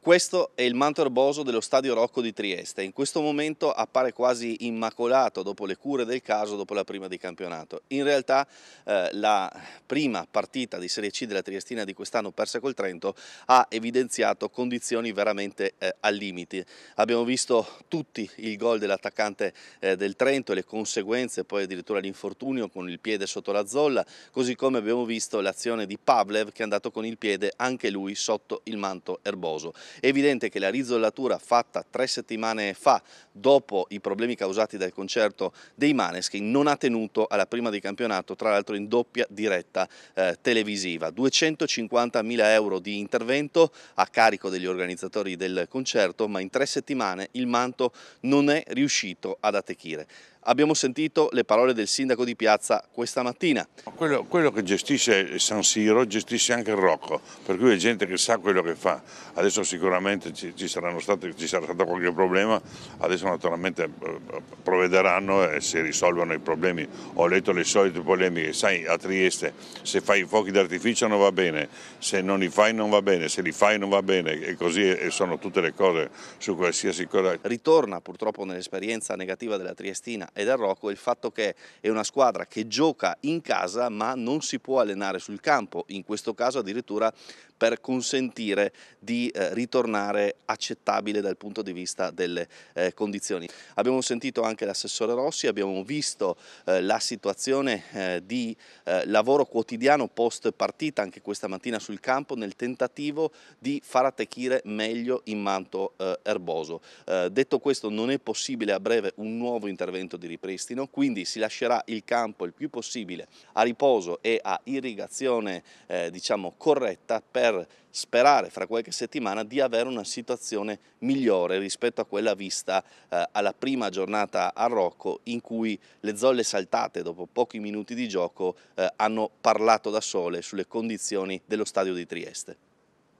Questo è il manto erboso dello Stadio Rocco di Trieste. In questo momento appare quasi immacolato dopo le cure del caso, dopo la prima di campionato. In realtà eh, la prima partita di Serie C della Triestina di quest'anno persa col Trento ha evidenziato condizioni veramente eh, al limite. Abbiamo visto tutti il gol dell'attaccante eh, del Trento e le conseguenze, poi addirittura l'infortunio con il piede sotto la zolla, così come abbiamo visto l'azione di Pavlev che è andato con il piede anche lui sotto il manto erboso. È evidente che la risolatura fatta tre settimane fa dopo i problemi causati dal concerto dei Maneskin non ha tenuto alla prima di campionato, tra l'altro in doppia diretta eh, televisiva. 250.000 euro di intervento a carico degli organizzatori del concerto, ma in tre settimane il manto non è riuscito ad attecchire. Abbiamo sentito le parole del sindaco di Piazza questa mattina. Quello, quello, che gestisce San Siro gestisce anche il Rocco, per cui è gente che sa quello che fa. Adesso sicuramente ci, ci, stati, ci sarà stato qualche problema, adesso naturalmente eh, eh, provvederanno e si risolvono i problemi. Ho letto le solite polemiche, sai a Trieste se fai i fuochi d'artificio non va bene, se non li fai non va bene, se li fai non va bene e così e sono tutte le cose su qualsiasi cosa. Ritorna purtroppo nell'esperienza negativa della Triestina e del Rocco è il fatto che è una squadra che gioca in casa ma non si può allenare sul campo, in questo caso addirittura per consentire di eh, ritornare accettabile dal punto di vista delle eh, condizioni. Abbiamo sentito anche l'assessore Rossi, abbiamo visto eh, la situazione eh, di eh, lavoro quotidiano post partita anche questa mattina sul campo nel tentativo di far attecchire meglio in manto eh, erboso. detto questo non è possibile a breve un nuovo intervento di ripristino, quindi si lascerà il campo il più possibile a riposo e a irrigazione eh, diciamo, corretta per sperare fra qualche settimana di avere una situazione migliore rispetto a quella vista eh, alla prima giornata a Rocco in cui le zolle saltate dopo pochi minuti di gioco eh, hanno parlato da sole sulle condizioni dello stadio di Trieste.